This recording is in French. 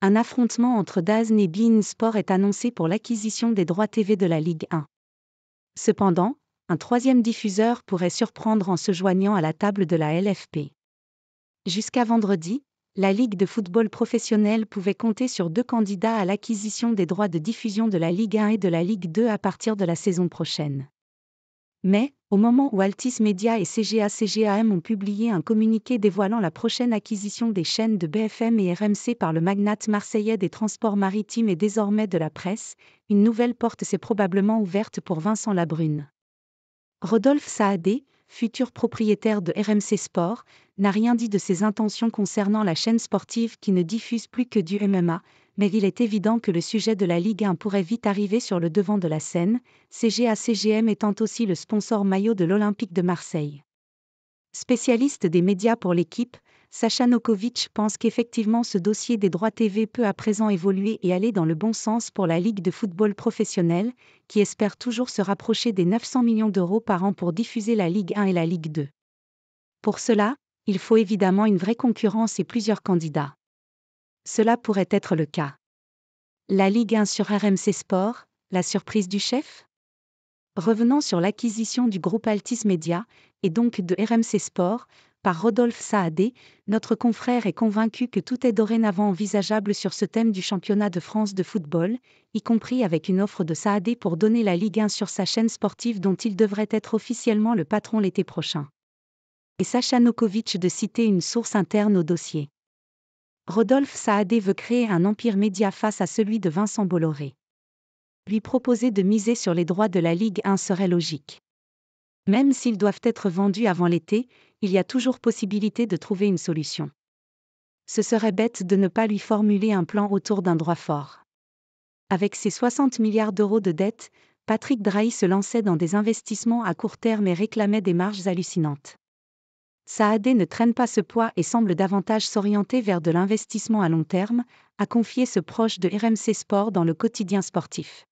un affrontement entre DAZN et Bein Sport est annoncé pour l'acquisition des droits TV de la Ligue 1. Cependant, un troisième diffuseur pourrait surprendre en se joignant à la table de la LFP. Jusqu'à vendredi, la Ligue de football professionnel pouvait compter sur deux candidats à l'acquisition des droits de diffusion de la Ligue 1 et de la Ligue 2 à partir de la saison prochaine. Mais, au moment où Altis Media et CGA CGAM ont publié un communiqué dévoilant la prochaine acquisition des chaînes de BFM et RMC par le magnate marseillais des transports maritimes et désormais de la presse, une nouvelle porte s'est probablement ouverte pour Vincent Labrune. Rodolphe Saadé, futur propriétaire de RMC Sport, n'a rien dit de ses intentions concernant la chaîne sportive qui ne diffuse plus que du MMA, mais il est évident que le sujet de la Ligue 1 pourrait vite arriver sur le devant de la scène, CGA-CGM étant aussi le sponsor maillot de l'Olympique de Marseille. Spécialiste des médias pour l'équipe, Sacha Nokovic pense qu'effectivement ce dossier des droits TV peut à présent évoluer et aller dans le bon sens pour la Ligue de football professionnel, qui espère toujours se rapprocher des 900 millions d'euros par an pour diffuser la Ligue 1 et la Ligue 2. Pour cela, il faut évidemment une vraie concurrence et plusieurs candidats. Cela pourrait être le cas. La Ligue 1 sur RMC Sport, la surprise du chef Revenons sur l'acquisition du groupe Altis Media, et donc de RMC Sport, par Rodolphe Saadé, notre confrère est convaincu que tout est dorénavant envisageable sur ce thème du championnat de France de football, y compris avec une offre de Saadé pour donner la Ligue 1 sur sa chaîne sportive dont il devrait être officiellement le patron l'été prochain. Et Sacha Nokovic de citer une source interne au dossier. Rodolphe Saadé veut créer un empire média face à celui de Vincent Bolloré. Lui proposer de miser sur les droits de la Ligue 1 serait logique. Même s'ils doivent être vendus avant l'été, il y a toujours possibilité de trouver une solution. Ce serait bête de ne pas lui formuler un plan autour d'un droit fort. Avec ses 60 milliards d'euros de dettes, Patrick Drahi se lançait dans des investissements à court terme et réclamait des marges hallucinantes. Saadé ne traîne pas ce poids et semble davantage s'orienter vers de l'investissement à long terme, a confié ce proche de RMC Sport dans le quotidien sportif.